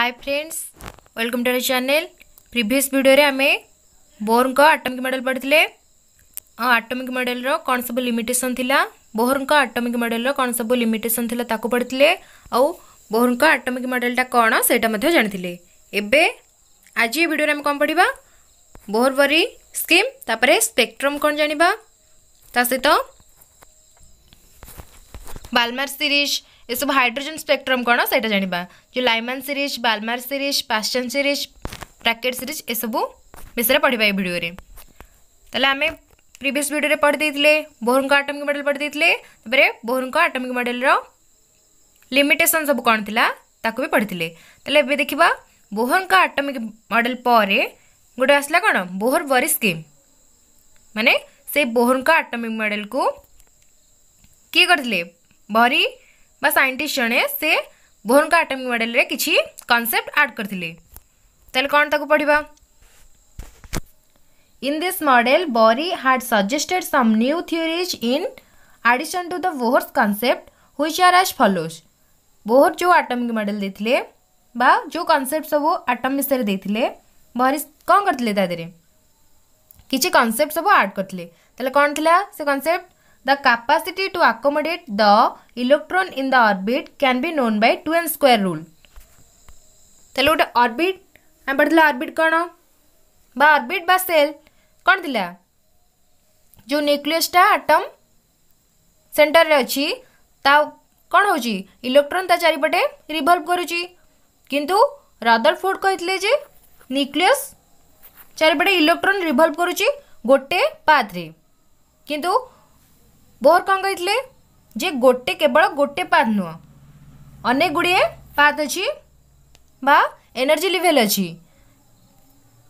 Hi friends welcome to channel previous video रे आम Bohr atomic model पढ़ी atomic model कौन सब लिमिटेसन बोहर आटमिक मेडल कौन सब लिमिटेसन पढ़ी आउ बोहर आटमिक मेडलटा कौन से जानी एवं आज भिडियो तो आम कौन पढ़ा बोहर वरी स्कीम तापर स्पेक्ट्रम कौन जानवा सहित बालमार सीरीज ये सब हाइड्रोजन स्पेक्ट्रम कौन से जाना जो Lyman series Balmer series Paschen series Brackett series ये सब विषय पढ़ा ये भिडे आम प्रिवियस भिडियो पढ़ीदे बोहर का आटमिक मडेल देते बोहर का आटमिक मडेल लिमिटेसन सब कौन थी पढ़ी थे ए देखा बोहर का आटमिक मडेल पर गोटे आसला कौन बोहर बरी स्कीम मानने से बोहर का आटमिक मडेल को किए करते बरी सैंटिस्ट जड़े से बोहर का आटमिक मडेल किसी कनसेप्ट आड करते कौन तक पढ़वा in this model Bohr had suggested some new theories in addition to the Bohr's concept which are as follows Bohr जो आटमिक मडेल देते जो कनसेप्ट सब आटम विषय देते बॉरी कौन करते किसी कनसेप्ट सब आड करते कौन थी से concept The capacity to accommodate the electron in the orbit can be known by 2n square rule. তাহলে গোটে অরবিট আমি পড়িলা অরবিট কোণ বা অরবিট বা সেল কোণ লা যে নিউক্লিয়সটা আটম সেন্টরে অছি তা কোণ হচ্ছে ইলেকট্রন তা চারিপটে রিভল্ভ করুচি কিন্তু রদরফোর্ড কে যে নিউক্লিয়স চারিপটে ইলেকট্রন রিভল্ভ করুচি গোটে পাথ্রে কিন্তু ବୋର୍ କ'ଣ କହିଥିଲେ ଯେ ଗୋଟେ କେବଳ ଗୋଟେ ପାର୍ଟ ନୁହଁ ଅନେକ ଗୁଡ଼ିଏ ପାର୍ଟ ଅଛି ବା ଏନର୍ଜି ଲେଭେଲ୍ ଅଛି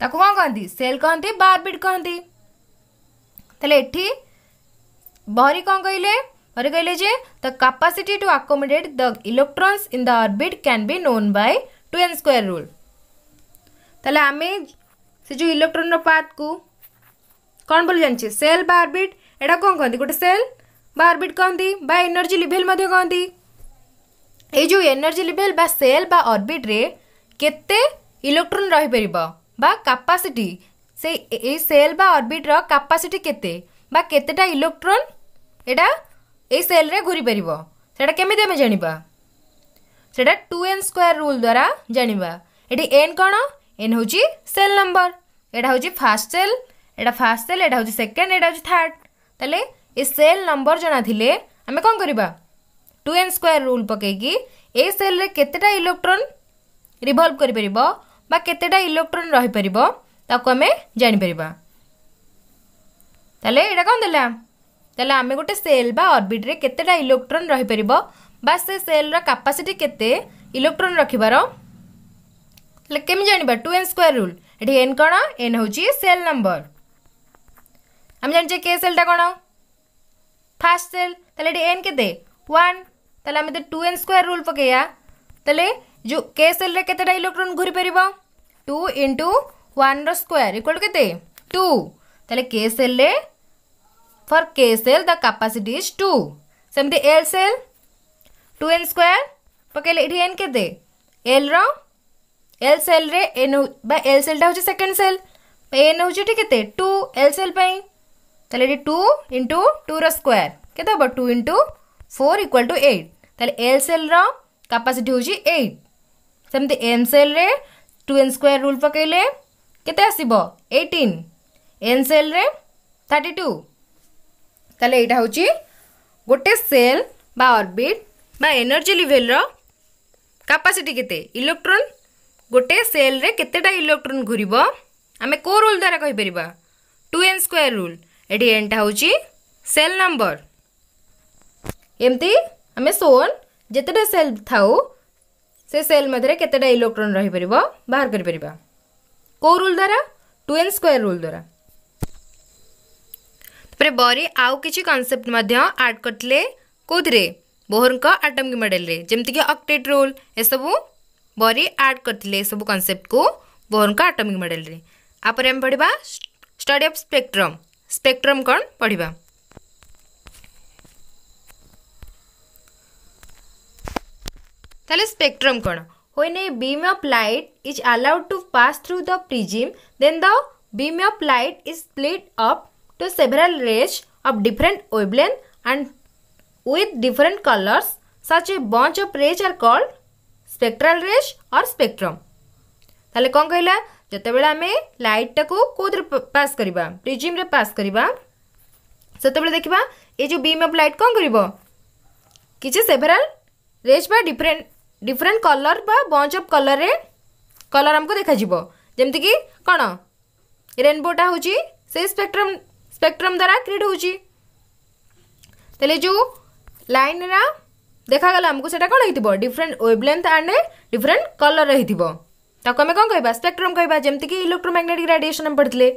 ତାକୁ କ'ଣ କହନ୍ତି ସେଲ୍ କହନ୍ତି ବା ଅର୍ବିଟ୍ କହନ୍ତି ତାହେଲେ ଏଠି ବହରି କ'ଣ କହିଲେ ବହରି କହିଲେ ଯେ the capacity to accommodate the electrons in the orbit can be known by two n square rule ତାହେଲେ ଆମେ ସେ ଯେଉଁ ଇଲେକ୍ଟ୍ରନ୍ର ପାର୍ଟକୁ କ'ଣ ବୋଲି ଜାଣିଛେ ସେଲ୍ ବା ଅର୍ବିଟ୍ ଏଇଟା କ'ଣ କହନ୍ତି ଗୋଟେ ସେଲ୍ বারবিট କହନ୍ତି ବା ଏନର୍ଜି ଲେଭେଲ୍ ମଧ୍ୟ କହନ୍ତି ଏଇ ଯେଉଁ ଏନର୍ଜି ଲେଭେଲ୍ ବା ସେଲ୍ ବା ଅର୍ବିଟ୍ରେ କେତେ ଇଲେକ୍ଟ୍ରୋନ୍ ରହିପାରିବ ବା କାପାସିଟି ସେ ଏଇ ସେଲ୍ ବା ଅର୍ବିଟ୍ର କାପାସିଟି କେତେ ବା କେତେଟା ଇଲେକ୍ଟ୍ରୋନ୍ ଏଇଟା ଏଇ ସେଲ୍ରେ ଘୁରିପାରିବ ସେଇଟା କେମିତି ଆମେ ଜାଣିବା ସେଇଟା ଟୁ ଏନ୍ ସ୍କୋୟାର ରୁଲ୍ ଦ୍ୱାରା ଜାଣିବା ଏଠି ଏନ୍ କ'ଣ ଏନ୍ ହେଉଛି ସେଲ୍ ନମ୍ବର ଏଇଟା ହେଉଛି ଫାର୍ଷ୍ଟ ସେଲ୍ ଏଇଟା ଫାର୍ଷ୍ଟ ସେଲ୍ ଏଇଟା ହେଉଛି ସେକେଣ୍ଡ ଏଇଟା ହେଉଛି ଥାର୍ଡ଼ ତାହେଲେ ଏ ସେଲ୍ ନମ୍ବର ଜଣାଥିଲେ ଆମେ କ'ଣ କରିବା ଟୁ ଏନ୍ ସ୍କୋୟାର ରୁଲ୍ ପକାଇକି ଏ ସେଲ୍ରେ କେତେଟା ଇଲେକ୍ଟ୍ରନ୍ ରିଭଲ୍ଭ କରିପାରିବ ବା କେତେଟା ଇଲେକ୍ଟ୍ରନ୍ ରହିପାରିବ ତାକୁ ଆମେ ଜାଣିପାରିବା ତାହେଲେ ଏଇଟା କ'ଣ ଦେଲା ତାହେଲେ ଆମେ ଗୋଟେ ସେଲ୍ ବା ଅର୍ବିଟ୍ରେ କେତେଟା ଇଲେକ୍ଟ୍ରନ୍ ରହିପାରିବ ବା ସେ ସେଲ୍ର କାପାସିଟି କେତେ ଇଲେକ୍ଟ୍ରନ୍ ରଖିବାର ତାହେଲେ କେମିତି ଜାଣିବା ଟୁ ଏନ୍ ସ୍କୋୟାର ରୁଲ୍ ଏଠି ଏନ୍ କ'ଣ ଏନ୍ ହେଉଛି ସେଲ୍ ନମ୍ବର ଆମେ ଜାଣିଛେ କେ ସେଲ୍ଟା କ'ଣ फास्ट सेल तेल एन के वन तेल आम टू एन स्क्वायर रूल पकैया तेल जो के सेल रे कतेटा इलेक्ट्रोन घूरी पार टू इंटू वन रोयर इक्वल टू के टू तेल के सेल रे for K shell the capacity is two सेमती L shell two n square पकड़े ये एन के एल र एल सेल रे एन बा एल सेल टा हूँ सेकेंड सेल एन हूँ ठीक के टू एल सेल पाई তাহলে এটি টু ইন্টু টুর স্কোয়ার কেতে হব two into four equal to eight তাহলে এল সেল্র কাপাସିଟି ହେଉଛି ଏଇଟ୍ ସେମିତି ଏମ୍ ସେଲ୍ରେ ଟୁ ଏନ୍ ସ୍କୋୟାର୍ ରୁଲ୍ ପକାଇଲେ କେତେ ଆସିବ ଏଇଟିନ୍ ଏନ୍ ସେଲ୍ରେ ଥାର୍ଟି ଟୁ ତାହେଲେ ଏଇଟା ହେଉଛି ଗୋଟେ ସେଲ୍ ବା ଅର୍ବିଟ୍ ବା ଏନର୍ଜି ଲେଭେଲ୍ର କାପାସିଟି କେତେ ଇଲେକ୍ଟ୍ରୋନ୍ ଗୋଟେ ସେଲ୍ରେ କେତେଟା ଇଲେକ୍ଟ୍ରୋନ୍ ଘୁରିବ ଆମେ କେଉଁ ରୁଲ୍ ଦ୍ୱାରା କହିପାରିବା ଟୁ ଏନ୍ ସ୍କୋୟାର୍ ରୁଲ୍ ये हूँ सेल नंबर एमती आम सोन जितेटा सेल था से सेल मधे के इलेक्ट्रोन रहीपर बाहर करो कौ रूल द्वारा टू एन स्क्वयर रूल द्वारा परे बरी आउ किसी कनसेप्ट आड करते कौरे बोहर आटमिक मडेल जमीक अक्टेट रोल ए सबू बरी आड करते सब कनसेप्ट बोहर आटमिक मडेल आप पढ़ा स्टडी अफ स्पेक्ट्रम स्पेक्ट्रम कण पढ़ा तेल स्पेक्ट्रम कौन when a beam of light is allowed to pass through the prism then the beam of light is split up to several rays of different ओबलेन and with different colours such a bunch of rays are called spectral rays और spectrum तेल कौन कहला ଯେତେବେଳେ ଆମେ ଲାଇଟ୍ଟାକୁ କେଉଁଥିରେ pass କରିବା ପ୍ରିଜିମ୍ରେ pass କରିବା ସେତେବେଳେ ଦେଖିବା ଏ ଯେଉଁ ବିମ୍ ଅଫ୍ ଲାଇଟ୍ କ'ଣ କରିବ କିଛି ସେଭେରାଲ୍ ରେଜ୍ ବା ଡିଫରେଣ୍ଟ ଡିଫରେଣ୍ଟ କଲର୍ ବା ବଞ୍ଚ ଅଫ୍ କଲର୍ରେ କଲର୍ ଆମକୁ ଦେଖାଯିବ ଯେମିତିକି କ'ଣ ରେନ୍ବୋଟା ହେଉଛି ସେଇ ସ୍ପେକ୍ଟ୍ରମ୍ ସ୍ପେକ୍ଟ୍ରମ୍ ଦ୍ୱାରା କ୍ରିଏଟ୍ ହେଉଛି ତାହେଲେ ଯେଉଁ ଲାଇନ୍ରା ଦେଖାଗଲା ଆମକୁ ସେଇଟା କ'ଣ ହେଇଥିବ different wavelength and different colour ହେଇଥିବ ताको में कौन कह स्पेक्ट्रम कह जमीक इलेक्ट्रोमैग्नेटिक रेडिएशन हम पढ़ते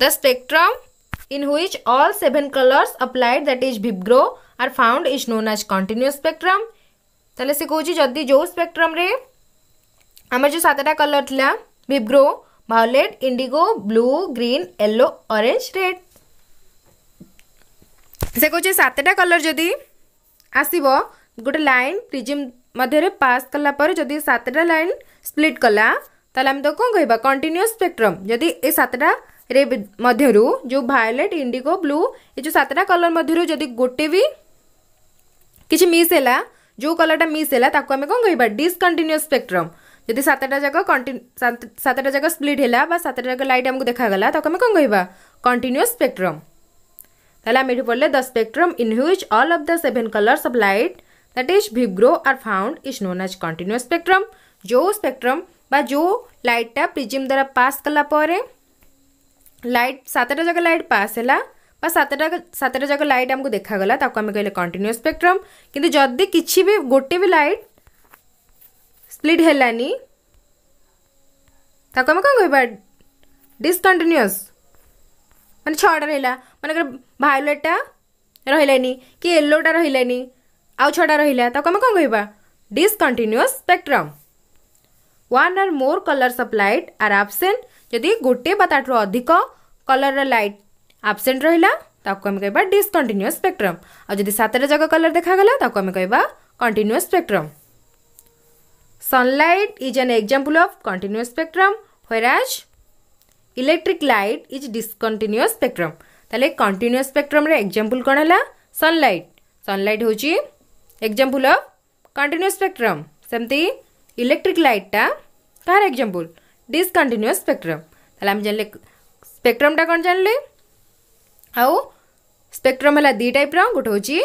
the spectrum in which all seven colours applied that is भिग्रो are found is known as continuous spectrum तेज़े से कहे जदि जो स्पेक्ट्रम आम जो सतटा कलर थी भिग्रो violet indigo blue green yellow orange red से कहे सतटा कलर जदि आसब गोटे लाइन प्रिजिम मध्य पास कलापर जदि सतटा लाइन स्प्लीट कला तेम तक कौन कह कंटिन्यूस स्पेक्ट्रम जदि ये सतटा रे मध्य जो भायोलेट इंडिगो ब्लू ये जो सतटा कलर मध्य जदि गोटे भी किसी है जो कलर मिस मिसला कौन कह डकंटिन्यूस स्पेक्ट्रम जदि सतटा जाक सतटा जाक स्प्लीट है सतटा जाक लाइट आमको देखाला तक आम कौन कह कंटिन्यूस स्पेक्ट्रम तो आम पढ़ले the spectrum in which all of the seven colours of light that is vibro are found is known as continuous spectrum जो spectrum बा जो light टा prism द्वारा pass कला परे light सातटा जगह light pass हैला बा सातटा सातटा जगह light हमको देखा गला ताको हमें कहले continuous spectrum किंतु जदि किछि भी गोटे भी light split हेलानी ताको हमें कौन कहबा discontinuous মানে ছটা রহিলা মানে ভায়োলেটটা রহিলানি কি ইয়েলোটা রহিলানি ଆଉ ଛଡ଼ା ରହିଲା ତାକୁ ଆମେ କ'ଣ କହିବା ଡିସ୍କଣ୍ଟିନ୍ୟୁଅସ୍ spectrum one or more colours of light are absent ଯଦି ଗୋଟିଏ ବା ତାଠାରୁ ଅଧିକ କଲର୍ର ଲାଇଟ୍ ଆବସେଣ୍ଟ ରହିଲା ତାକୁ ଆମେ କହିବା ଡିସ୍କଣ୍ଟିନ୍ୟୁଅସ୍ ସ୍ପେକ୍ଟ୍ରମ୍ ଆଉ ଯଦି ସାତଟା ଯାକ କଲର୍ ଦେଖାଗଲା ତାକୁ ଆମେ କହିବା continuous spectrum sunlight is an example of continuous spectrum whereas electric light is discontinuous spectrum ତାହେଲେ କଣ୍ଟିନ୍ୟୁଅସ୍ ସ୍ପେକ୍ଟ୍ରମ୍ର ଏକ୍ଜାମ୍ପଲ୍ କ'ଣ ହେଲା ସନ୍ଲାଇଟ୍ ସନ୍ଲାଇଟ୍ ହେଉଛି एक्जाम्पल अफ कंटिन्यूस स्पेक्ट्रम सेमती इलेक्ट्रिक लाइटा कह रजापल डिसकंटिन्यूस स्पेक्ट्रम आम जानले स्पेक्ट्रमटा कौन जान ली आउ स्पेक्ट्रम है दी टाइप रोटे हूँ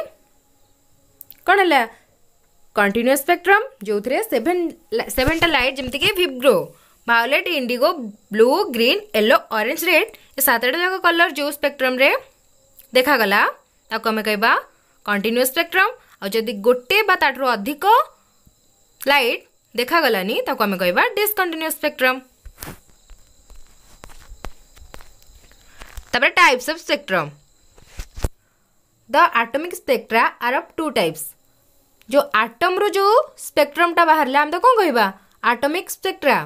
कौन है कंटिन्यूस स्पेक्ट्रम जो थे सेभेन सेभेनटा लाइट जमीक VIBGYOR violet indigo blue green yellow orange red ये सात आठ जाक कलर जो स्पेक्ट्रम देखागला आम कह कंटिन्यूस स्पेक्ट्रम आदि गोटे अधिक लाइट देखा गलानी ताको आम कह discontinuous spectrum types of spectrum the atomic spectra are of two types जो आटम रु जो स्पेक्ट्रम टा बाहर आम तो कौन कह आटोमिक स्पेक्ट्रा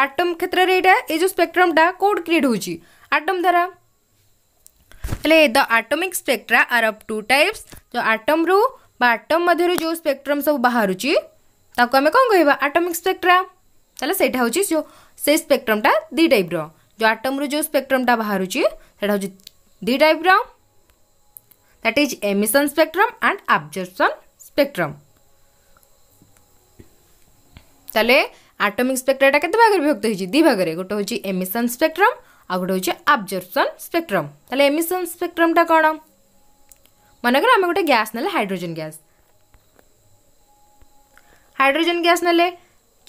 आटम क्षेत्र में यहाँ ये जो स्पेक्ट्रम टा कौट क्रिएट होटम द्वारा हेले the atomic spectra are of two types जो आटम्रु आटम मध्य जो स्पेक्ट्रम सब बाहर आम कौन कह आटोमिक स्पेक्ट्रा तो सहीटा हो स्पेक्ट्रमटा दी टाइप रो आटम आटम्रु जो स्पेक्ट्रमटा बाहर से दी type that is emission spectrum and absorption spectrum तेल आटोमिक स्पेक्ट्रा के भाग विभक्त होगी दी भाग गोटे हूँ एमिशन स्पेक्ट्रम ଆଉ ଗୋଟେ ହେଉଛି ଆବଜର୍ପସନ୍ ସ୍ପେକ୍ଟ୍ରମ୍ ତାହେଲେ ଏମିସନ୍ ସ୍ପେକ୍ଟ୍ରମ୍ଟା କ'ଣ ମନେକର ଆମେ ଗୋଟେ ଗ୍ୟାସ୍ ନେଲେ ହାଇଡ୍ରୋଜେନ୍ ଗ୍ୟାସ୍ ହାଇଡ୍ରୋଜେନ୍ ଗ୍ୟାସ୍ ନେଲେ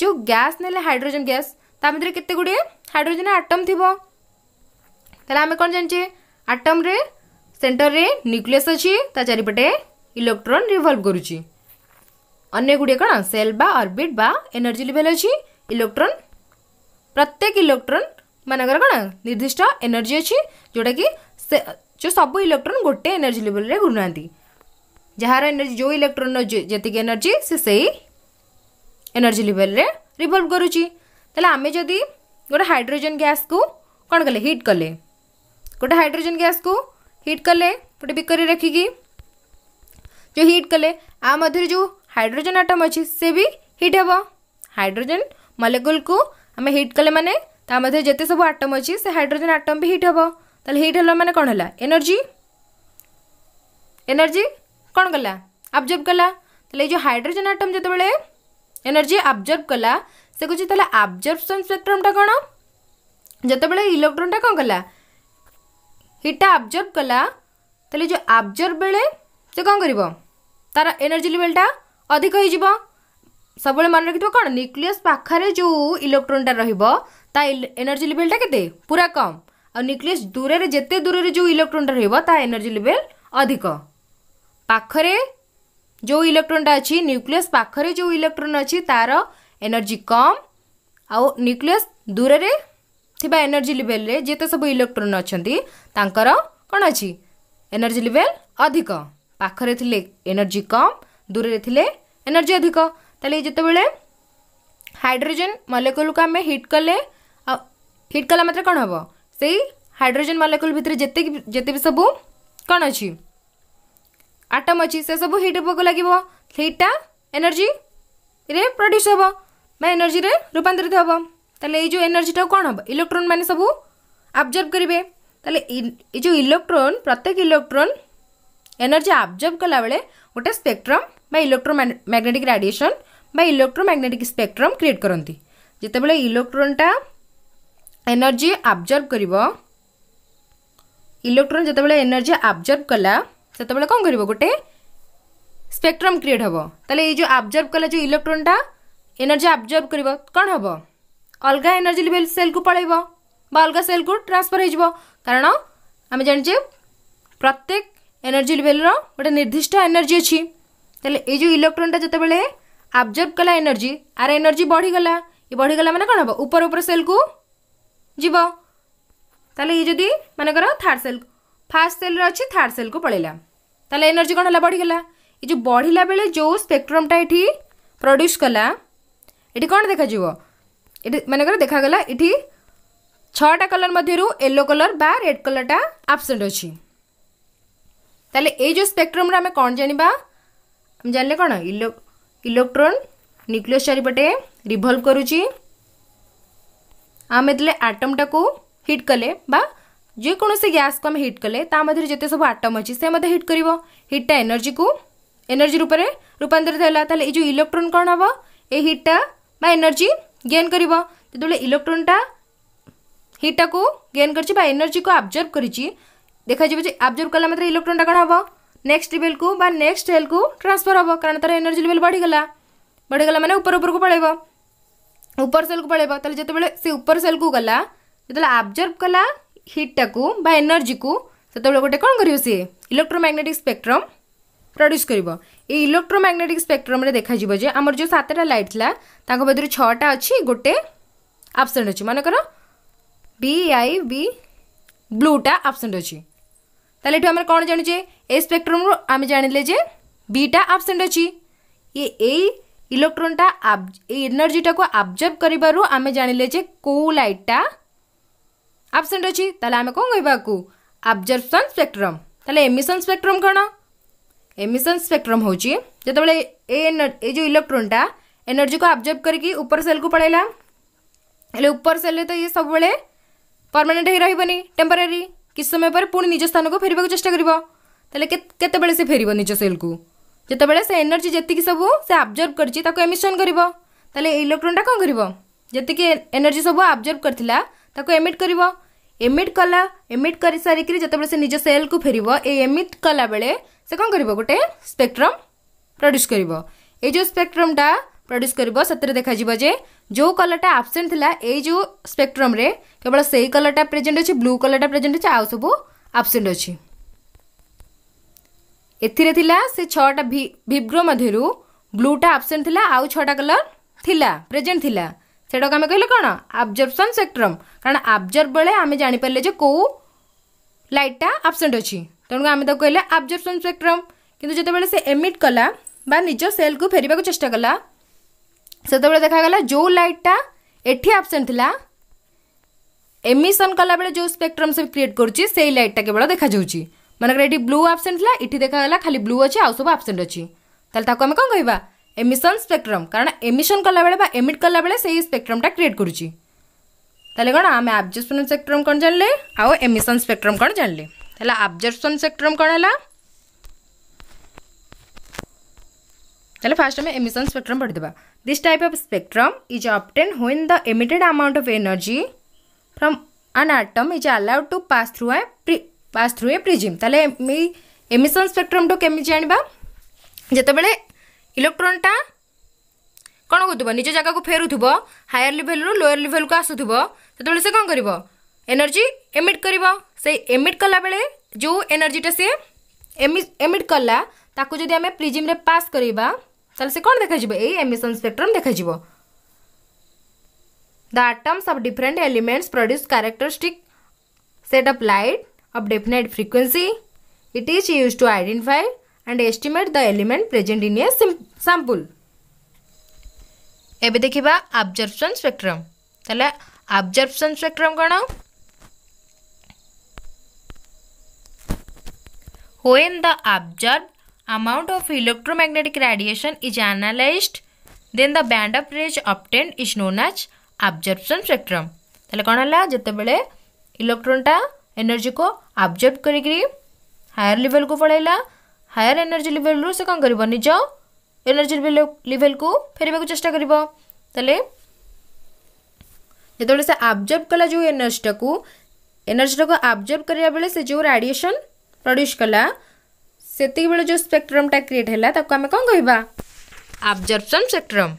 ଯେଉଁ ଗ୍ୟାସ୍ ନେଲେ ହାଇଡ୍ରୋଜେନ୍ ଗ୍ୟାସ୍ ତା ଭିତରେ କେତେ ଗୁଡ଼ିଏ ହାଇଡ୍ରୋଜେନ୍ ଆଟମ୍ ଥିବ ତାହେଲେ ଆମେ କ'ଣ ଜାଣିଛେ ଆଟମ୍ରେ ସେଣ୍ଟରରେ ନ୍ୟୁକ୍ଲିୟସ୍ ଅଛି ତା ଚାରିପଟେ ଇଲେକ୍ଟ୍ରନ୍ ରିଭଲ୍ଭ କରୁଛି ଅନେକ ଗୁଡ଼ିଏ କ'ଣ ସେଲ୍ ବା ଅର୍ବିଟ୍ ବା ଏନର୍ଜି ଲେଭେଲ୍ ଅଛି ଇଲେକ୍ଟ୍ରନ୍ ପ୍ରତ୍ୟେକ ଇଲେକ୍ଟ୍ରନ୍ मानकर कौन निर्दिष्ट एनर्जी अच्छी जोटा कि जो सब इलेक्ट्रोन गोटे एनर्जी लेवल रे घूर जहाँ एनर्जी जो इलेक्ट्रोन जी एनर्जी से सही एनर्जी लेवल रे रिभल्व करें जदि गोटे हाइड्रोजन गैस को कौन कले हिट कले गोटे हाइड्रोजन गैस को हिट कले गोटे बिकरी रखिकी जो हिट कले आ जो हाइड्रोजन आटम अच्छे से भी हिट हे हाइड्रोजन मलेकुल को आम हिट कले मानने ତା ମଧ୍ୟରେ ଯେତେ ସବୁ ଆଟମ୍ ଅଛି ସେ ହାଇଡ୍ରୋଜେନ୍ ଆଟମ୍ ବି ହିଟ୍ ହେବ ତାହେଲେ ହିଟ୍ ହେଲା ମାନେ କ'ଣ ହେଲା ଏନର୍ଜି ଏନର୍ଜି କ'ଣ କଲା ଆବଜର୍ଭ କଲା ତାହେଲେ ଏଇ ଯେଉଁ ହାଇଡ୍ରୋଜେନ୍ ଆଟମ୍ ଯେତେବେଳେ ଏନର୍ଜି ଆବଜର୍ଭ କଲା ସେ କହୁଛି ତାହେଲେ ଆବଜର୍ଭସନ୍ ସ୍ପେକ୍ଟ୍ରମ୍ଟା କ'ଣ ଯେତେବେଳେ ଇଲେକ୍ଟ୍ରୋନ୍ଟା କ'ଣ କଲା ହିଟ୍ଟା ଆବଜର୍ଭ କଲା ତାହେଲେ ଯେଉଁ ଆବଜର୍ଭ ବେଳେ ସେ କ'ଣ କରିବ ତାର ଏନର୍ଜି ଲେଭେଲ୍ଟା ଅଧିକ ହେଇଯିବ ସବୁବେଳେ ମନେ ରଖିଥିବ କ'ଣ ନ୍ୟୁକ୍ଲିୟସ୍ ପାଖରେ ଯେଉଁ ଇଲେକ୍ଟ୍ରୋନ୍ଟା ରହିବ ତା ଏନର୍ଜି ଲେଭେଲଟା କେତେ ପୁରା କମ୍ ଆଉ ନ୍ୟୁକ୍ଲିୟସ୍ ଦୂରରେ ଯେତେ ଦୂରରେ ଯେଉଁ ଇଲେକ୍ଟ୍ରୋନ୍ଟା ରହିବ ତା ଏନର୍ଜି ଲେଭେଲ ଅଧିକ ପାଖରେ ଯେଉଁ ଇଲେକ୍ଟ୍ରୋନ୍ଟା ଅଛି ନ୍ୟୁକ୍ଲିୟସ୍ ପାଖରେ ଯେଉଁ ଇଲେକ୍ଟ୍ରୋନ୍ ଅଛି ତାର ଏନର୍ଜି କମ୍ ଆଉ ନ୍ୟୁକ୍ଲିୟସ୍ ଦୂରରେ ଥିବା ଏନର୍ଜି ଲେଭେଲରେ ଯେତେ ସବୁ ଇଲେକ୍ଟ୍ରୋନ୍ ଅଛନ୍ତି ତାଙ୍କର କ'ଣ ଅଛି ଏନର୍ଜି ଲେଭେଲ ଅଧିକ ପାଖରେ ଥିଲେ ଏନର୍ଜି କମ୍ ଦୂରରେ ଥିଲେ ଏନର୍ଜି ଅଧିକ ତାହେଲେ ଯେତେବେଳେ ହାଇଡ୍ରୋଜେନ୍ ମଲେକୁଲକୁ ଆମେ ହିଟ୍ କଲେ हिट कला मात्र कौन हम से हाइड्रोजेन मालिकुल भितर जिते भी सब कौन अच्छी आटम अच्छी से सब हिट हाँ लगे हिटा एनर्जी प्रड्यूस हे मैं एनर्जी रे रूपातरित तेल ये एनर्जी टाइम कौन हम इलेक्ट्रोन मैंने सब आबजर्व करेंगे तेल जो इलेक्ट्रोन प्रत्येक इलेक्ट्रोन एनर्जी आबजर्व कला बेले गोटे spectrum electro magnetic radiation electro magnetic spectrum create करती जिते बड़े इलेक्ट्रोन एनर्जी आब्जर्व कर इलेक्ट्रोन जिते एनर्जी आब्जर्व कला से कौन कर गोटे स्पेक्ट्रम क्रिएट हम तेल ये जो कला जो इलेक्ट्रोनटा एनर्जी आब्जर्व कर कौन हम अलग एनर्जी लेवल सेल को पल अलग सेल को ट्रांसफर हो कारण आम जाने प्रत्येक एनर्जी लेवल गोटे निर्दिष्ट एनर्जी अच्छी तेल ये जो इलेक्ट्रोनटा जिते आब्जर्व कला एनर्जी आर एनर्जी बढ़ीगला ये बढ़ीगला मैंने कौन हम ऊपर ऊपर सेल को ଯିବ ତାହେଲେ ଇଏ ଯଦି ମନେକର ଥାର୍ଡ଼ ସେଲ୍ ଫାର୍ଷ୍ଟ ସେଲ୍ରେ ଅଛି ଥାର୍ଡ଼ ସେଲ୍କୁ ପଳେଇଲା ତାହେଲେ ଏନର୍ଜି କ'ଣ ହେଲା ବଢ଼ିଗଲା ଏ ଯେଉଁ ବଢ଼ିଲା ବେଳେ ଯେଉଁ ସ୍ପେକ୍ଟ୍ରମ୍ଟା ଏଠି ପ୍ରଡ୍ୟୁସ୍ କଲା ଏଠି କ'ଣ ଦେଖାଯିବ ଏଠି ମନେକର ଦେଖାଗଲା ଏଠି ଛଅଟା କଲର୍ ମଧ୍ୟରୁ ୟେଲୋ କଲର୍ ବା ରେଡ୍ କଲର୍ଟା ଆବସେଣ୍ଟ ଅଛି ତାହେଲେ ଏଇ ଯେଉଁ ସ୍ପେକ୍ଟ୍ରମ୍ରେ ଆମେ କ'ଣ ଜାଣିବା ଆମେ ଜାଣିଲେ କ'ଣ ଇଲୋ ଇଲେକ୍ଟ୍ରୋନ୍ ନ୍ୟୁକ୍ଲିୟସ୍ ଚାରିପଟେ ରିଭଲ୍ଭ କରୁଛି आम ये आटमटा को हिट कले बा ଯେକୌଣସି ଗ୍ୟାସ୍କୁ ଆମେ ହିଟ୍ କଲେ ତା ମଧ୍ୟରେ ଯେତେ ସବୁ ଆଟମ୍ ଅଛି ସେ ମଧ୍ୟ ହିଟ୍ କରିବ ହିଟ୍ଟା ଏନର୍ଜିକୁ ଏନର୍ଜି ରୂପରେ ରୂପାନ୍ତରିତ ହେଲା ତାହେଲେ ଏଇ ଯେଉଁ ଇଲେକ୍ଟ୍ରୋନ୍ କ'ଣ ହେବ ଏ ହିଟ୍ଟା ବା ଏନର୍ଜି ଗେନ୍ କରିବ ଯେତେବେଳେ ଇଲେକ୍ଟ୍ରୋନ୍ଟା ହିଟ୍ଟାକୁ ଗେନ୍ କରିଛି ବା ଏନର୍ଜିକୁ ଆବଜର୍ଭ କରିଛି ଦେଖାଯିବ ଯେ ଆବଜର୍ଭ କଲା ମାତ୍ରେ ଇଲେକ୍ଟ୍ରୋନ୍ଟା କ'ଣ ହେବ ନେକ୍ସଟ ଲେଭେଲକୁ ବା ନେକ୍ସଟ ହେଲ୍କୁ ଟ୍ରାନ୍ସଫର ହେବ କାରଣ ତା'ର ଏନର୍ଜି ଲେଭେଲ ବଢ଼ିଗଲା ବଢ଼ିଗଲା ମାନେ ଉପର ଉପରକୁ ପଳାଇବ ଉପର ସେଲ୍କୁ ପଳେଇବ ତାହେଲେ ଯେତେବେଳେ ସେ ଉପର ସେଲ୍କୁ ଗଲା ଯେତେବେଳେ ଆବଜର୍ଭ କଲା ହିଟ୍ଟାକୁ ବା ଏନର୍ଜିକୁ ସେତେବେଳେ ଗୋଟେ କ'ଣ କରିବ ସିଏ ଇଲେକ୍ଟ୍ରୋମ୍ୟାଗ୍ନେଟିକ୍ ସ୍ପେକ୍ଟ୍ରମ୍ ପ୍ରଡ୍ୟୁସ୍ କରିବ ଏଇ ଇଲେକ୍ଟ୍ରୋମ୍ୟାଗ୍ନେଟିକ୍ ସ୍ପେକ୍ଟ୍ରମ୍ରେ ଦେଖାଯିବ ଯେ ଆମର ଯେଉଁ ସାତଟା ଲାଇଟ୍ ଥିଲା ତାଙ୍କ ଭିତରୁ ଛଅଟା ଅଛି ଗୋଟେ ଆବସେଣ୍ଟ ଅଛି ମନେକର ବି ଆଇ ବି ବ୍ଲୁଟା ଆବସେଣ୍ଟ ଅଛି ତାହେଲେ ଏଠୁ ଆମେ କ'ଣ ଜାଣୁଛେ ଏ ସ୍ପେକ୍ଟ୍ରମ୍ରୁ ଆମେ ଜାଣିଲେ ଯେ ବିଟା ଆବସେଣ୍ଟ ଅଛି ଇଏ ଏଇ इलेक्ट्रोनटा एनर्जीटा को आबजर्व कर आम जाने जे कौ लाइटा आबसेंट अच्छी तेज कौन कह आबजर्बसन स्पेक्ट्रम एमिशन स्पेक्ट्रम कौन एमिशन स्पेक्ट्रम हो जोबले जो इलेक्ट्रोनटा एनर्जी को आबजर्व करपर सेल को पड़ेगा उपर सेल तो ये सब बड़े परमानेंट ही रही टेम्पोरि किसी समय पर पुणी निज स्थान को फेरवाक चेस्ट करते फेर निज सेल को ଯେତେବେଳେ ସେ ଏନର୍ଜି ଯେତିକି ସବୁ ସେ ଆବଜର୍ଭ କରିଛି ତାକୁ ଏମିସନ୍ କରିବ ତାହେଲେ ଇଲେକ୍ଟ୍ରୋନ୍ଟା କ'ଣ କରିବ ଯେତିକି ଏନର୍ଜି ସବୁ ଆବଜର୍ଭ କରିଥିଲା ତାକୁ ଏମିଟ୍ କରିବ ଏମିଟ୍ କଲା ଏମିଟ୍ କରିସାରିକିରି ଯେତେବେଳେ ସେ ନିଜ ସେଲ୍କୁ ଫେରିବ ଏ ଏମିଟ୍ କଲାବେଳେ ସେ କ'ଣ କରିବ ଗୋଟେ ସ୍ପେକ୍ଟ୍ରମ୍ ପ୍ରଡ୍ୟୁସ୍ କରିବ ଏଇ ଯେଉଁ ସ୍ପେକ୍ଟ୍ରମ୍ଟା ପ୍ରଡ୍ୟୁସ୍ କରିବ ସେଥିରେ ଦେଖାଯିବ ଯେ ଯେଉଁ କଲର୍ଟା ଆବସେଣ୍ଟ ଥିଲା ଏଇ ଯେଉଁ ସ୍ପେକ୍ଟ୍ରମ୍ରେ କେବଳ ସେଇ କଲର୍ଟା ପ୍ରେଜେଣ୍ଟ ଅଛି ବ୍ଲୁ କଲର୍ଟା ପ୍ରେଜେଣ୍ଟ ଅଛି ଆଉ ସବୁ ଆବସେଣ୍ଟ ଅଛି से छटा भिग्रो मध्य ब्लूटा आबसेंट थी आउ छा कलर थी प्रेजेन्ट थी से आम कह कौन आबजर्बसन स्पेक्ट्रम कारण आबजर्ब बेले आम जापरले कौ लाइटा आबसेंट अच्छी तेणु आम कह आबजर्बसन सेक्ट्रम कि जो से एमिट कला निज सेल को फेरवाक चेस्ट कला से देखाला जो लाइटा ये आबसेंट थी एमिशन कला बेल जो स्पेक्ट्रम से क्रिएट कर लाइटा केवल देखा जा मनकर ये ब्लू आबसेंट था इटि देखा खाली ब्लू अच्छे आउ सब आबसेंट अच्छी आम कौन कह एमिशन स्पेक्ट्रम कारण एमिशन कला बेल एमिट कला बेल से ही स्पेक्ट्रमटा क्रिएट कर कौन आम स्पेक्ट्रम कौन जान लें आउ एमिशन स्पेक्ट्रम कौन जान लें आबजेसन स्पेक्ट्रम कौन है फास्ट आम एमिशन स्पेक्ट्रम पढ़ीदा this type of spectrum is obtained when the emitted amount of energy from an atom is allowed to pass through a pass through a prism ତାହେଲେ ଏଇ emission ସ୍ପେକ୍ଟ୍ରମ୍ଠୁ କେମିତି ଜାଣିବା ଯେତେବେଳେ ଇଲେକ୍ଟ୍ରୋନ୍ଟା କ'ଣ କରୁଥିବ ନିଜ ଜାଗାକୁ ଫେରୁଥିବ ହାୟର୍ ଲେଭେଲ୍ରୁ ଲୋୟର୍ ଲେଭେଲ୍କୁ ଆସୁଥିବ ସେତେବେଳେ ସେ କ'ଣ କରିବ ଏନର୍ଜି ଏମିଟ୍ କରିବ ସେଇ ଏମିଟ୍ କଲାବେଳେ ଯେଉଁ ଏନର୍ଜିଟା ସିଏ ଏମିଟ୍ କଲା ତାକୁ ଯଦି ଆମେ ପ୍ରିଜିମ୍ରେ ପାସ୍ କରିବା ତାହେଲେ ସେ କ'ଣ ଦେଖାଯିବ ଏଇ ଏମିସନ୍ ସ୍ପେକ୍ଟ୍ରମ୍ ଦେଖାଯିବ The atoms of different elements produce characteristic set of light of definite frequency. It is used to identify and estimate the element present in a sample. एबे देखिबा absorption spectrum. तले absorption spectrum कौन? When the absorbed amount of electromagnetic radiation is analyzed, then the band of range obtained is known as absorption spectrum. तले कौन है ला जितने बड़े electron टा एनर्जी को अब्जर्व कर हायर लेवल को पढ़ाला हायर एनर्जी लेवल रु से कौन कर निज एनर्जी लेवल को फेर चेस्ट कर अब्जर्व कला जो एनर्जी टाक एनर्जी टाक अब्जर्व करा बेले से जो रेडिएशन प्रड्यूस कला से जो स्पेक्ट्रमटा क्रिएट है कौन कह absorption spectrum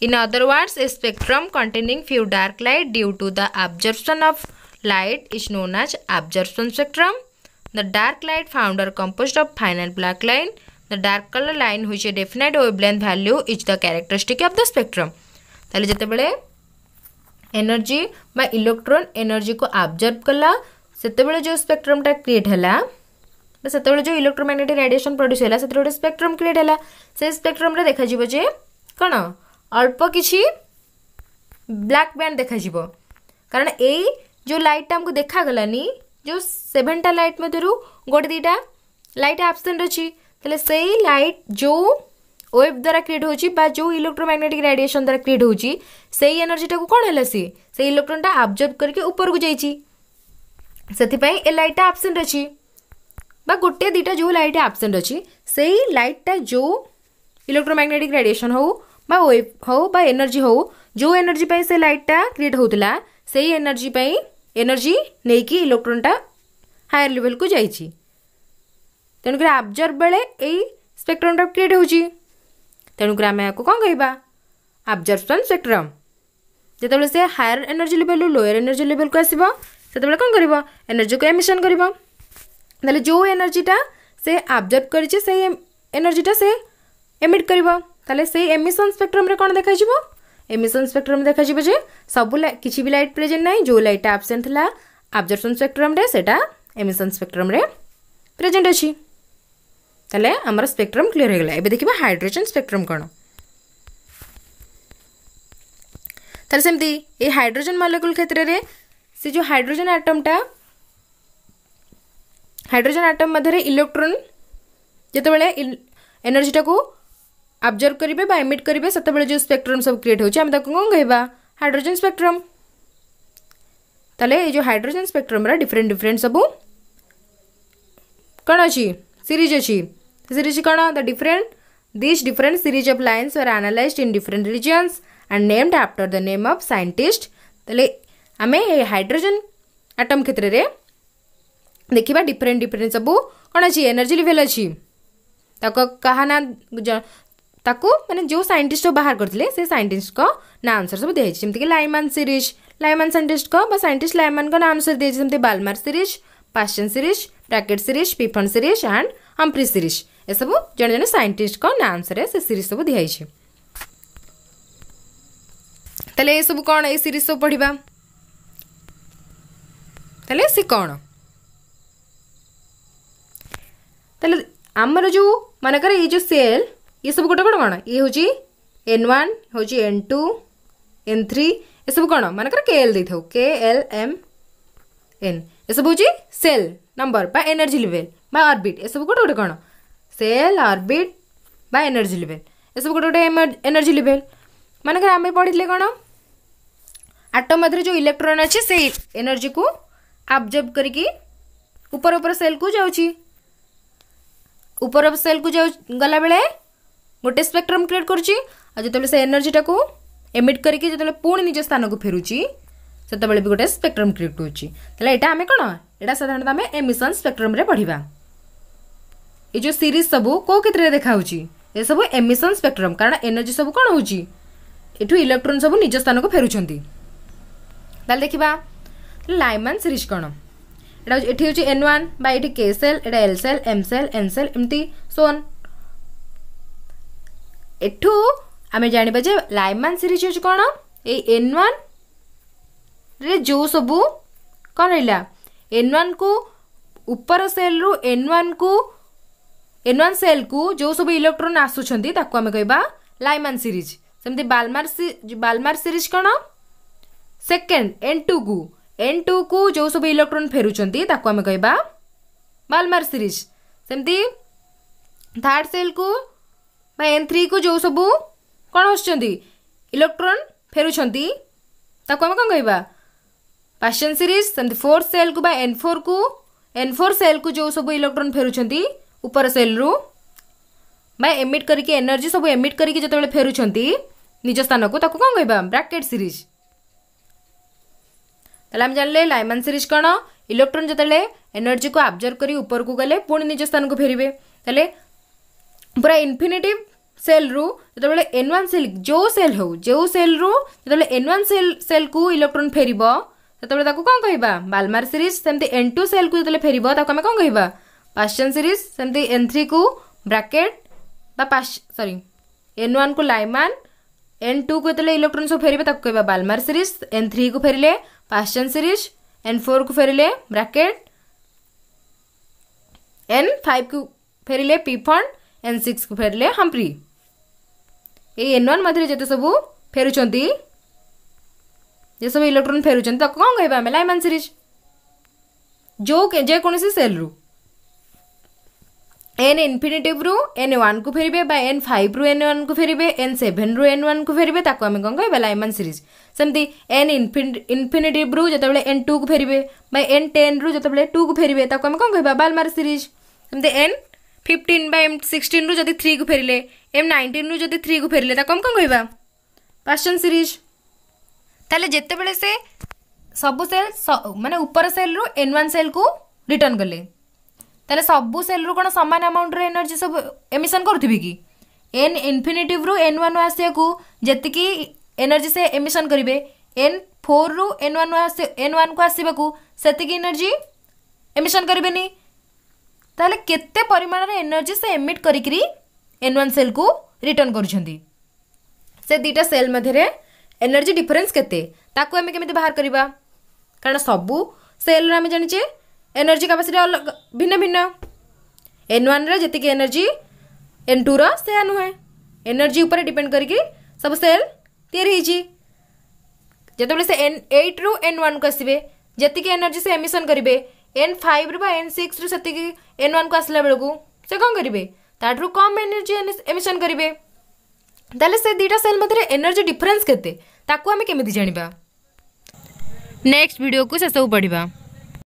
In other words, a spectrum containing few dark light due to the absorption of light is known as absorption spectrum. The dark light found are composed of fine and black line. The dark color line which a definite wavelength value is the characteristic of the spectrum. তাহলে যেতবে energy বা electron energy কু absorb কলা সেতবে যে স্পেকট্রমটা create হলা বা সেতবে যে electromagnetic radiation প্রড্यूस হলা সেতবে গোটে স্পেকট্রম ক্রিয়েট হলা সেই স্পেকট্রমরে দেখা যাব যে কোণ অল্প কিছু ব্ল্যাক ব্যান্ড দেখাଯିବ কারণ এই যে লাইটটা আমাকে দেখাগলানি যে সেভেনটা লাইট মধ্যে গোটে দুইটা লাইট আবসেন্ট অছি তাহলে সেই লাইট যে ওয়েভ দ্বারা ক্রিয়েট হচ্ছে বা যে ইলেকট্রোম্যাগনেটিক রেডিয়েসন দ্বারা ক্রিয়েট হচ্ছে সেই এনর্জিটা কোণ হল সি সেই ইলেকট্রোনটা আবজর্ভ করি উপরকু যাই ସେଥିପାଇଁ ଏ ଲାଇଟ୍ଟା ଆବସେଣ୍ଟ ଅଛି ବା ଗୋଟିଏ ଦୁଇଟା ଯେଉଁ ଲାଇଟ୍ ଆବସେଣ୍ଟ ଅଛି ସେଇ ଲାଇଟ୍ଟା ଯେଉଁ ଇଲେକ୍ଟ୍ରୋମ୍ୟାଗ୍ନେଟିକ୍ ରେଡ଼ିଏସନ୍ ହେଉ वेव हूँ एनर्जी हूँ जो एनर्जी से लाइटा क्रिएट होता से ही एनर्जी एनर्जी नहीं कि इलेक्ट्रोनटा हायर लेवल को जा तेणुक आबजर्व बेले येक्ट्रमटा क्रिएट हो तेणुक आम आपको कौन कह आबजर्वसन स्पेक्ट्रम जब से हायर एनर्जी लेवल रू लोअर एनर्जी लेवल को आसवे कौन कर एनर्जी को एमिशन कर जो एनर्जीटा से आबजर्व कर एनर्जीटा से एमिट करवा ताले से एमिशन स्पेक्ट्रम कौन देखा एमिशन स्पेक्ट्रम देखा जब सब किसी भी लाइट प्रेजेन्ट ना जो लाइट आबसेंट था अब्जर्वसन स्पेक्ट्रमटा एमिशन स्पेक्ट्रम प्रेजेन्ट अच्छी तेल आम स्पेक्ट्रम क्लीयर हो गला देखिए हाइड्रोजन स्पेक्ट्रम कौन तेल सेमती हाइड्रोजन मलिकुल क्षेत्र में से जो हाइड्रोजन आटमटा हाइड्रोजन आटम मध्य इलेक्ट्रोन जो एनर्जीटा को अब्जर्व करेंगे एमिट करेंगे से जो स्पेक्ट्रम सब क्रिएट होम कौन कहवा हाइड्रोजेन स्पेक्ट्रम तेज हाइड्रोजेन स्पेक्ट्रम डिफरेन्ट डिफरेन्ट सब कौन अच्छी सीरीज अच्छी सीरीज कौन the different this different series of line are analyse in different regions and named after the name of scientist आम ये हाइड्रोजेन आटम क्षेत्र में देखा डिफरेन्ट डिफरेन्ट सब कौन अच्छी एनर्जी लेवेल अच्छी क्या मैंने जो साइंटिस्ट बाहर करते से साइंटिस्ट का ना आंसर सब दी जमीक लाइमान सीरीज लाइमान साइंटिस्ट का सैंटिस्ट लाइमान का आंसर दी जमी Balmer series Paschen series Brackett series Pfund series and Humphreys series ये सब जन जन सैंटिस्ट ना आंसर से सीरीज सब दिखाई तेल ये सब कौन ये सीरीज सब पढ़ा तेज सी कौन तेल जो मनकर ये जो सेल ये सब गोटे गोटे कौन ये हूँ एन वन हूँ एन टू एन थ्री ये सब कौन मनकर के एल दे था के एल एम एन ये सब हूँ सेल नंबर बा एनर्जी लेवल बा आर्बिट ये सब गोटे गोटे कौन सेल आर्बिट बा एनर्जी लेवल ये सब गोटे गोटे एनर्जी लेवल मनकर आम पढ़ी कौन आटो मध्य जो इलेक्ट्रोन अच्छे से एनर्जी को आबजर्व करके ऊपर ऊपर सेल को जाऊँगी ऊपर सेल को गला बेले गोटे स्पेक्ट्रम क्रिएट करते एनर्जी को एमिट करके पुणी निज स्थान को फेर से भी गोटे स्पेक्ट्रम क्रिएट होटा आम कौन एटा साधारण आम एमिशन स्पेक्ट्रम पढ़ा ये जो सीरीज सब कौ क्षेत्र में देखा ये सब एमिशन स्पेक्ट्रम कारण एनर्जी सब कौन हो इलेक्ट्रोन सब निज स्थान को फेर देखा लाइम सीरीज कौन एट ये एन ओन ये K shell L shell M shell N shell M सोन ଏଠୁ ଆମେ ଜାଣିବା ଯେ ଲାଇମାନ୍ ସିରିଜ୍ ହେଉଛି କ'ଣ ଏଇ ଏନ୍ ୱାନ୍ରେ ଯେଉଁ ସବୁ କ'ଣ ରହିଲା ଏନ୍ ୱାନ୍କୁ ଉପର ସେଲ୍ରୁ ଏନ୍ ୱାନ୍କୁ ଏନ୍ ୱାନ୍ ସେଲ୍କୁ ଯେଉଁ ସବୁ ଇଲେକ୍ଟ୍ରୋନ୍ ଆସୁଛନ୍ତି ତାକୁ ଆମେ କହିବା ଲାଇମାନ୍ ସିରିଜ୍ ସେମିତି ବାଲମାର ବାଲମାର ସିରିଜ୍ କ'ଣ ସେକେଣ୍ଡ ଏନ୍ ଟୁକୁ ଏନ୍ ଟୁକୁ ଯେଉଁ ସବୁ ଇଲେକ୍ଟ୍ରୋନ୍ ଫେରୁଛନ୍ତି ତାକୁ ଆମେ କହିବା ବାଲମାର ସିରିଜ୍ ସେମିତି ଥାର୍ଡ଼ ସେଲ୍କୁ एन थ्री को जो सब कौन आस इलेक्ट्रॉन फेरुंक आम कौन कह पाशन सीरीज फोर्थ सेल को एन फोर को एन फोर सेल को जो सब इलेक्ट्रॉन फेरुँचर सेल रु एमिट करके एनर्जी सब एमिट करके जो फेरुँ निज स्थान को कौन कह ब्राकेट सीरीज तेल आम जानले लाइमान सीरीज कौन इलेक्ट्रोन जो एनर्जी को अब्जर्व कर गले पुणी निज स्थान को फेरबे तेल पूरा इनफिनेटिव सेल रु जो एन ओन सेल जो सेल हो जो सेल रु जो एन ओन सेल सेल को इलेक्ट्रोन फेर से कौन कह Balmer series same n two shell को जो फेर आम कौन कह Paschen series same n three को ब्राकेट सरी एन ओन को लाइमान एन टू को जो इलेक्ट्रोन सब फेर कह बालमार सीरीज एन थ्री को फेरिले पाश्चन सीरीज एन फोर को फेरिले ब्राकेट एन फाइव को फेरिले पीफंड एन सिक्स को फेरले हम्प्री एन ओन मध्य जिते सब फेर जे सब इलेक्ट्रोन फेर कौन कह लाइमान सीरीज जो जेकोसी सेल्रु एन इनफिनिटिव रु एन ओन को फेरबे एन फाइव रु एन ओन को फेरबे एन सेभेन रु एन ओन को फेरबे आम कौन कह लाइमान सीरीज सेमती एन इनफिनिटिव रु जो एन टू को फेरबे एन टेन रु जो टू को फेरबे आम कौन कह बालमार सीरीज सेमती एन ଫିଫ୍ଟିନ୍ ବା ଏମ୍ ସିକ୍ସଟିନ୍ରୁ ଯଦି ଥ୍ରୀକୁ ଫେରିଲେ ଏମ୍ ନାଇଣ୍ଟିନ୍ରୁ ଯଦି ଥ୍ରୀକୁ ଫେରିଲେ ତାକୁ ଆମେ କ'ଣ କହିବା ପାଶ୍ଚନ୍ ସିରିଜ୍ ତାହେଲେ ଯେତେବେଳେ ସେ ସବୁ ସେଲ୍ ମାନେ ଉପର ସେଲ୍ରୁ ଏନ୍ ୱାନ୍ ସେଲ୍କୁ ରିଟର୍ଣ୍ଣ କଲେ ତାହେଲେ ସବୁ ସେଲ୍ରୁ କ'ଣ ସମାନ ଆମାଉଣ୍ଟର ଏନର୍ଜି ସବୁ ଏମିସନ୍ କରୁଥିବେ କି ଏନ୍ ଇନଫିନିଟିଭ୍ରୁ ଏନ୍ ୱାନ୍ ଆସିବାକୁ ଯେତିକି ଏନର୍ଜି ସେ ଏମିସନ୍ କରିବେ ଏନ୍ ଫୋର୍ରୁ ଏନ୍ ୱାନ୍ ଏନ୍ ୱାନ୍କୁ ଆସିବାକୁ ସେତିକି ଏନର୍ଜି ଏମିସନ୍ କରିବେନି ताले केते परिमाण रे एनर्जी से एमिट करिकरी एन वन सेल को रिटर्न कर से दीटा सेल मध्य एनर्जी डिफरेंस केते ताको हम केमिति बाहर करबा कारण सब सेल रे हम जानिचे एनर्जी कैपेसिटी अलग भिन्न भिन्न एन वन रे जति के एनर्जी एन टू रो से अनु है एनर्जी ऊपर डिपेंड करिकी सब सेल तैयार हिजी जतबले से एन 8 रु एन 1 कसिबे जति के एनर्जी से एमिशन करिबे ଏନ୍ ଫାଇଭ୍ରୁ ବା ଏନ୍ ସିକ୍ସରୁ ସେତିକି ଏନ୍ ୱାନ୍କୁ ଆସିଲା ବେଳକୁ ସେ କ'ଣ କରିବେ ତାଠାରୁ କମ୍ ଏନର୍ଜି ଏମିସନ୍ କରିବେ ତାହେଲେ ସେ ଦୁଇଟା ସେଲ୍ ମଧ୍ୟରେ ଏନର୍ଜି ଡିଫରେନ୍ସ କେତେ ତାକୁ ଆମେ କେମିତି ଜାଣିବା ନେକ୍ସଟ ଭିଡ଼ିଓକୁ ସେସବୁ ପଢ଼ିବା